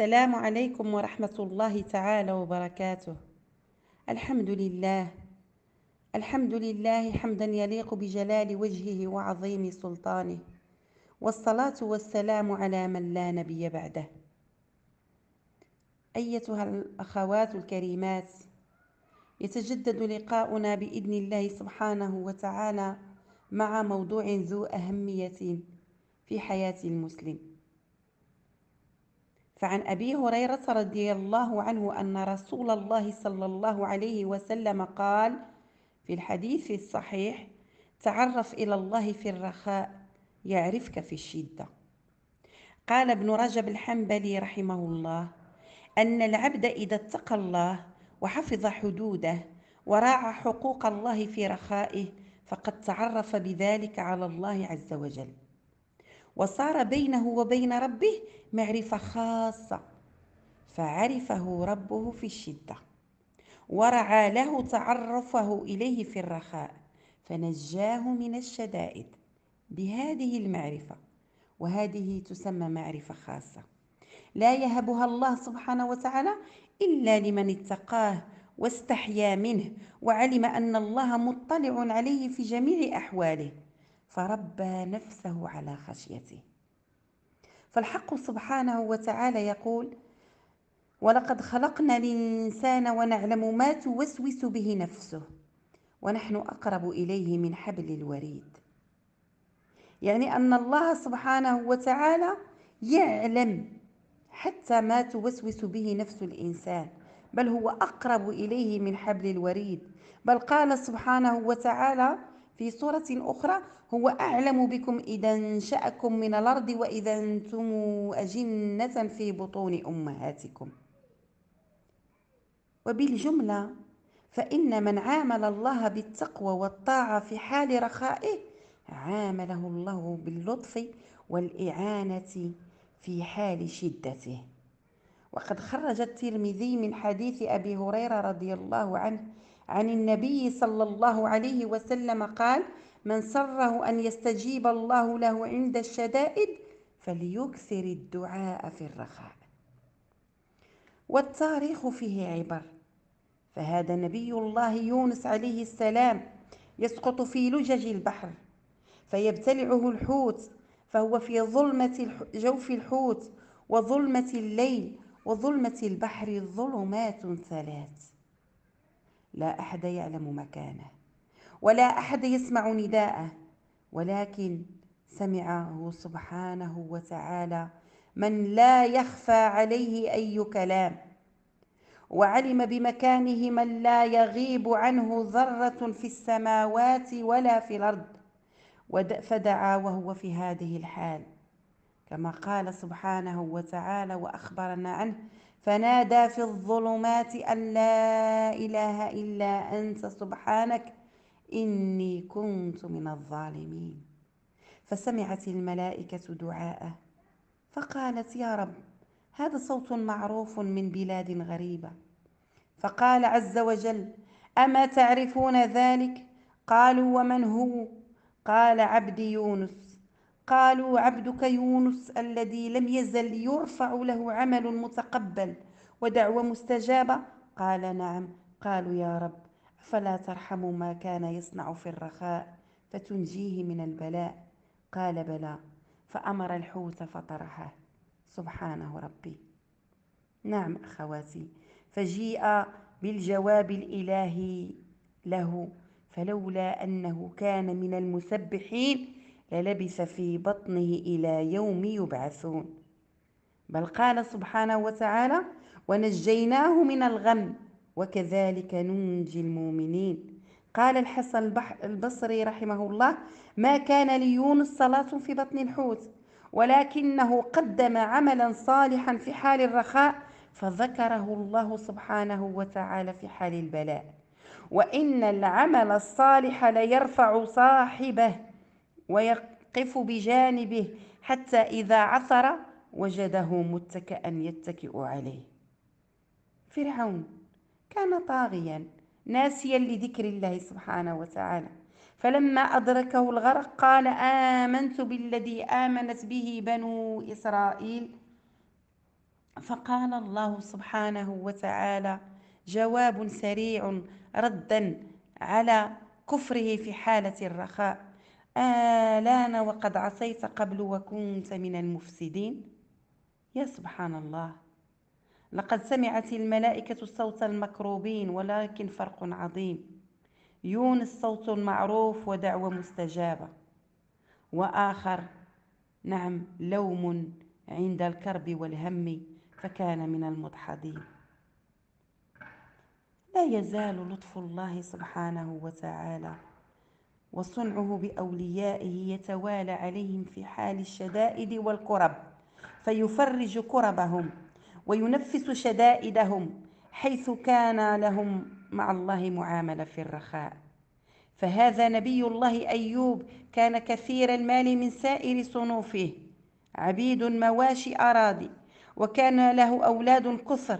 السلام عليكم ورحمة الله تعالى وبركاته الحمد لله الحمد لله حمدا يليق بجلال وجهه وعظيم سلطانه والصلاة والسلام على من لا نبي بعده أيتها الأخوات الكريمات يتجدد لقاؤنا بإذن الله سبحانه وتعالى مع موضوع ذو أهمية في حياة المسلم فعن أبي هريرة رضي الله عنه أن رسول الله صلى الله عليه وسلم قال في الحديث الصحيح تعرف إلى الله في الرخاء يعرفك في الشدة قال ابن رجب الحنبلي رحمه الله أن العبد إذا اتقى الله وحفظ حدوده وراعى حقوق الله في رخائه فقد تعرف بذلك على الله عز وجل وصار بينه وبين ربه معرفة خاصة فعرفه ربه في الشدة ورعى له تعرفه إليه في الرخاء فنجاه من الشدائد بهذه المعرفة وهذه تسمى معرفة خاصة لا يهبها الله سبحانه وتعالى إلا لمن اتقاه واستحيا منه وعلم أن الله مطلع عليه في جميع أحواله فربى نفسه على خشيته فالحق سبحانه وتعالى يقول ولقد خلقنا الانسان ونعلم ما توسوس به نفسه ونحن اقرب اليه من حبل الوريد يعني ان الله سبحانه وتعالى يعلم حتى ما توسوس به نفس الانسان بل هو اقرب اليه من حبل الوريد بل قال سبحانه وتعالى في صورة أخرى هو أعلم بكم إذا أنشأكم من الأرض وإذا أنتم أجنة في بطون أمهاتكم وبالجملة فإن من عامل الله بالتقوى والطاعة في حال رخائه عامله الله باللطف والإعانة في حال شدته وقد خرج الترمذي من حديث أبي هريرة رضي الله عنه عن النبي صلى الله عليه وسلم قال من سره أن يستجيب الله له عند الشدائد فليكثر الدعاء في الرخاء والتاريخ فيه عبر فهذا نبي الله يونس عليه السلام يسقط في لجج البحر فيبتلعه الحوت فهو في ظلمة جوف الحوت وظلمة الليل وظلمة البحر ظلمات ثلاث لا احد يعلم مكانه ولا احد يسمع نداءه ولكن سمعه سبحانه وتعالى من لا يخفى عليه اي كلام وعلم بمكانه من لا يغيب عنه ذره في السماوات ولا في الارض فدعا وهو في هذه الحال كما قال سبحانه وتعالى وأخبرنا عنه فنادى في الظلمات أن لا إله إلا أنت سبحانك إني كنت من الظالمين فسمعت الملائكة دعاءه فقالت يا رب هذا صوت معروف من بلاد غريبة فقال عز وجل أما تعرفون ذلك قالوا ومن هو قال عبدي يونس قالوا عبدك يونس الذي لم يزل يرفع له عمل متقبل ودعوة مستجابة قال نعم قالوا يا رب فلا ترحم ما كان يصنع في الرخاء فتنجيه من البلاء قال بلى فأمر الحوت فطرحه سبحانه ربي نعم أخواتي فجيء بالجواب الإلهي له فلولا أنه كان من المسبحين للبث في بطنه إلى يوم يبعثون بل قال سبحانه وتعالى ونجيناه من الغم وكذلك ننجي المؤمنين قال الحسن البصري رحمه الله ما كان ليونس صلاة في بطن الحوت ولكنه قدم عملا صالحا في حال الرخاء فذكره الله سبحانه وتعالى في حال البلاء وإن العمل الصالح ليرفع صاحبه ويقف بجانبه حتى إذا عثر وجده متكئا يتكئ عليه فرعون كان طاغيا ناسيا لذكر الله سبحانه وتعالى فلما أدركه الغرق قال آمنت بالذي آمنت به بنو إسرائيل فقال الله سبحانه وتعالى جواب سريع ردا على كفره في حالة الرخاء آلان وقد عصيت قبل وكنت من المفسدين يا سبحان الله لقد سمعت الملائكة صوت المكروبين ولكن فرق عظيم يونس صوت معروف ودعوة مستجابة وآخر نعم لوم عند الكرب والهم فكان من المدحضين لا يزال لطف الله سبحانه وتعالى وصنعه باوليائه يتوالى عليهم في حال الشدائد والكرب فيفرج كربهم وينفس شدائدهم حيث كان لهم مع الله معامله في الرخاء فهذا نبي الله ايوب كان كثير المال من سائر صنوفه عبيد مواشي اراضي وكان له اولاد كثر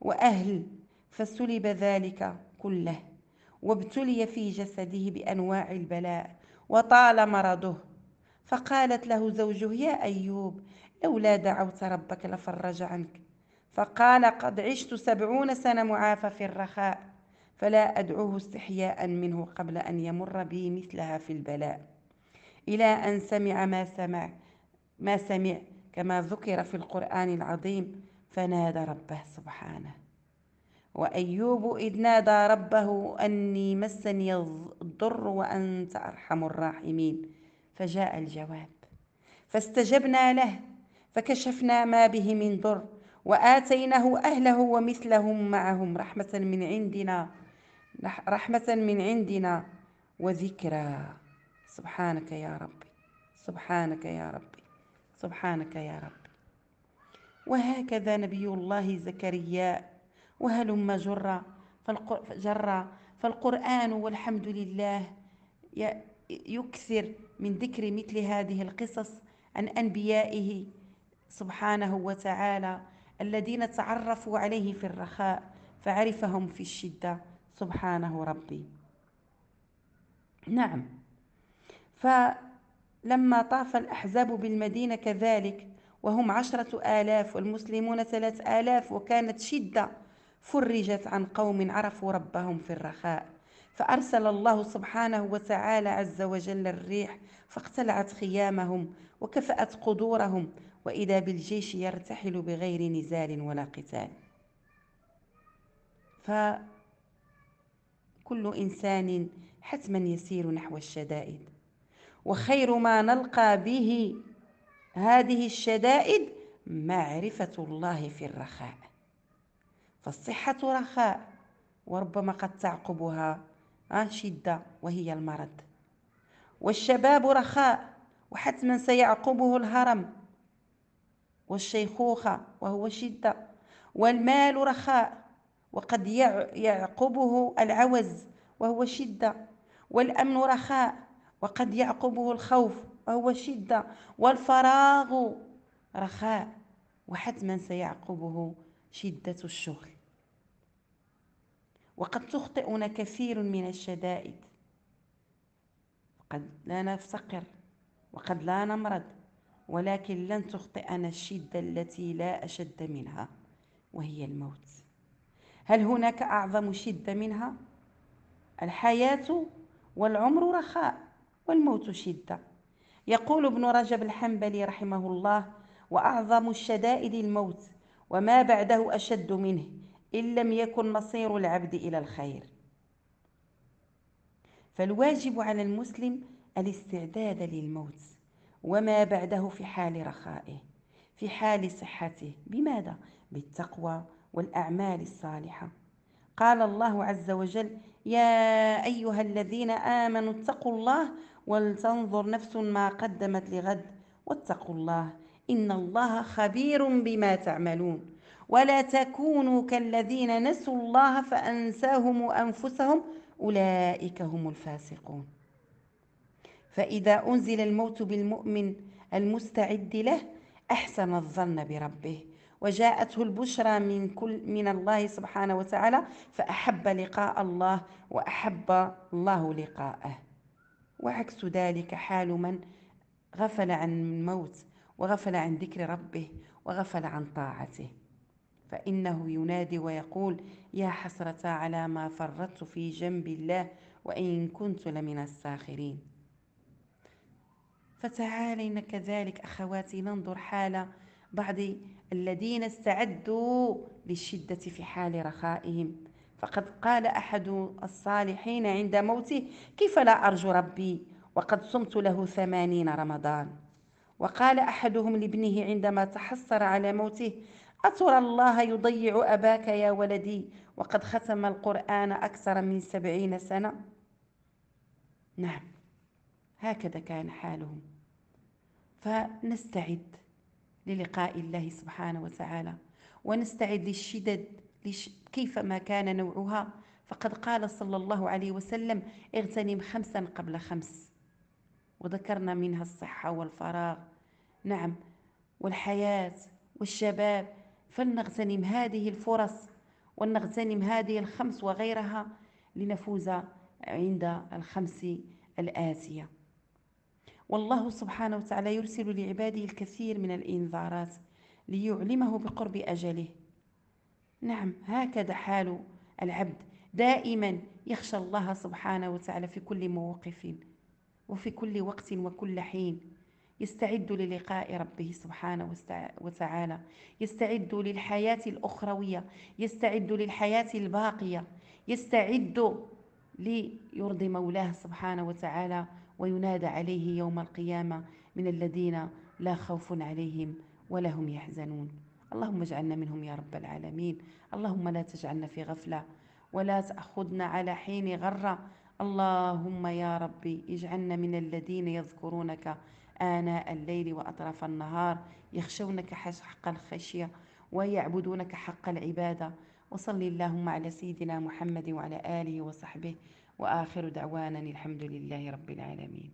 واهل فسلب ذلك كله وابتلي في جسده بانواع البلاء وطال مرضه فقالت له زوجه يا ايوب لولا دعوت ربك لفرج عنك فقال قد عشت سبعون سنه معافى في الرخاء فلا ادعوه استحياء منه قبل ان يمر بي مثلها في البلاء الى ان سمع ما سمع ما سمع كما ذكر في القران العظيم فنادى ربه سبحانه وأيوب إذ نادى ربه أني مسني الضر وأنت أرحم الراحمين فجاء الجواب فاستجبنا له فكشفنا ما به من ضر وآتيناه أهله ومثلهم معهم رحمة من عندنا رحمة من عندنا وذكرى سبحانك يا ربي سبحانك يا ربي سبحانك يا ربي وهكذا نبي الله زكريا وهلم جرا جرا فالقرآن والحمد لله يكثر من ذكر مثل هذه القصص عن أنبيائه سبحانه وتعالى الذين تعرفوا عليه في الرخاء فعرفهم في الشدة سبحانه ربي نعم فلما طاف الأحزاب بالمدينة كذلك وهم عشرة آلاف والمسلمون ثلاث آلاف وكانت شدة فرجت عن قوم عرفوا ربهم في الرخاء فأرسل الله سبحانه وتعالى عز وجل الريح فاقتلعت خيامهم وكفأت قدورهم وإذا بالجيش يرتحل بغير نزال ولا قتال فكل إنسان حتما يسير نحو الشدائد وخير ما نلقى به هذه الشدائد معرفة الله في الرخاء فالصحة رخاء وربما قد تعقبها شدة وهي المرض والشباب رخاء وحتما سيعقبه الهرم والشيخوخة وهو شدة والمال رخاء وقد يعقبه العوز وهو شدة والأمن رخاء وقد يعقبه الخوف وهو شدة والفراغ رخاء وحتما سيعقبه شدة الشغل وقد تخطئنا كثير من الشدائد قد لا نفتقر وقد لا نمرض ولكن لن تخطئنا الشده التي لا اشد منها وهي الموت هل هناك اعظم شده منها الحياه والعمر رخاء والموت شده يقول ابن رجب الحنبلي رحمه الله واعظم الشدائد الموت وما بعده اشد منه إن لم يكن مصير العبد إلى الخير فالواجب على المسلم الاستعداد للموت وما بعده في حال رخائه في حال صحته بماذا بالتقوى والاعمال الصالحه قال الله عز وجل يا ايها الذين امنوا اتقوا الله ولتنظر نفس ما قدمت لغد واتقوا الله ان الله خبير بما تعملون ولا تكونوا كالذين نسوا الله فأنساهم أنفسهم أولئك هم الفاسقون فإذا أنزل الموت بالمؤمن المستعد له أحسن الظن بربه وجاءته البشرى من كل من الله سبحانه وتعالى فأحب لقاء الله وأحب الله لقاءه وعكس ذلك حال من غفل عن الموت وغفل عن ذكر ربه وغفل عن طاعته فإنه ينادي ويقول يا حسرة على ما فرطت في جنب الله وإن كنت لمن الساخرين فتعالينا كذلك أخواتي ننظر حال بعض الذين استعدوا للشدة في حال رخائهم فقد قال أحد الصالحين عند موته كيف لا أرجو ربي وقد صمت له ثمانين رمضان وقال أحدهم لابنه عندما تحسر على موته أترى الله يضيع أباك يا ولدي وقد ختم القرآن أكثر من سبعين سنة نعم هكذا كان حالهم فنستعد للقاء الله سبحانه وتعالى ونستعد للشدد كيفما كان نوعها فقد قال صلى الله عليه وسلم اغتنم خمسا قبل خمس وذكرنا منها الصحة والفراغ نعم والحياة والشباب فلنغتنم هذه الفرص ولنغتنم هذه الخمس وغيرها لنفوز عند الخمس الآتية والله سبحانه وتعالى يرسل لعباده الكثير من الإنذارات ليعلمه بقرب أجله نعم هكذا حال العبد دائما يخشى الله سبحانه وتعالى في كل موقف وفي كل وقت وكل حين يستعد للقاء ربه سبحانه وتعالى يستعد للحياة الأخروية يستعد للحياة الباقية يستعد ليرضي مولاه سبحانه وتعالى وينادى عليه يوم القيامة من الذين لا خوف عليهم ولا هم يحزنون اللهم اجعلنا منهم يا رب العالمين اللهم لا تجعلنا في غفلة ولا تأخذنا على حين غرة اللهم يا ربي اجعلنا من الذين يذكرونك آناء الليل وأطراف النهار يخشونك حق الخشية ويعبدونك حق العبادة وصل اللهم على سيدنا محمد وعلى آله وصحبه وآخر دعوانا الحمد لله رب العالمين